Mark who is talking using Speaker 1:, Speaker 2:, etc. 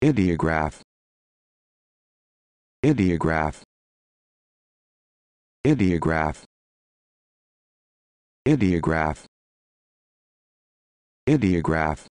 Speaker 1: ideograph ideograph ideograph ideograph ideograph